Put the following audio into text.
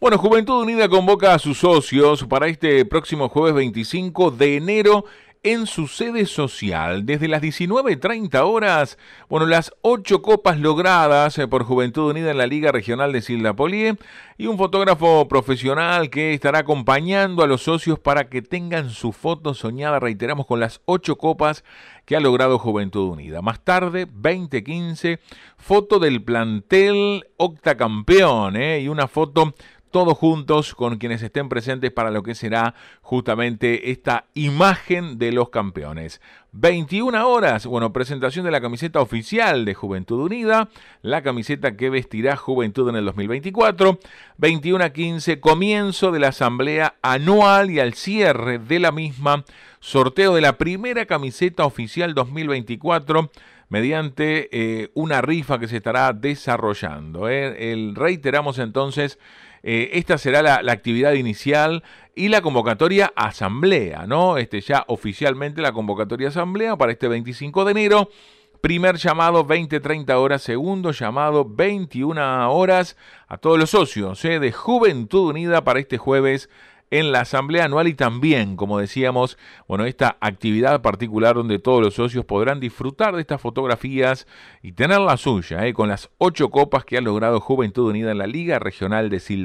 Bueno, Juventud Unida convoca a sus socios para este próximo jueves 25 de enero en su sede social desde las 19.30 horas. Bueno, las ocho copas logradas eh, por Juventud Unida en la Liga Regional de Silda y un fotógrafo profesional que estará acompañando a los socios para que tengan su foto soñada, reiteramos, con las ocho copas que ha logrado Juventud Unida. Más tarde, 2015, foto del plantel octacampeón ¿eh? y una foto todos juntos con quienes estén presentes para lo que será justamente esta imagen de los campeones. 21 horas, bueno, presentación de la camiseta oficial de Juventud Unida, la camiseta que vestirá Juventud en el 2024. 21 a 15, comienzo de la asamblea anual y al cierre de la misma, sorteo de la primera camiseta oficial 2024 mediante eh, una rifa que se estará desarrollando. Eh. El, reiteramos entonces, eh, esta será la, la, actividad inicial y la convocatoria asamblea, ¿no? Este, ya oficialmente la convocatoria asamblea para este 25 de enero. Primer llamado 20-30 horas, segundo llamado 21 horas a todos los socios de Juventud Unida para este jueves en la asamblea anual y también, como decíamos, bueno, esta actividad particular donde todos los socios podrán disfrutar de estas fotografías y tener la suya, ¿eh? con las ocho copas que ha logrado Juventud Unida en la Liga Regional de Silda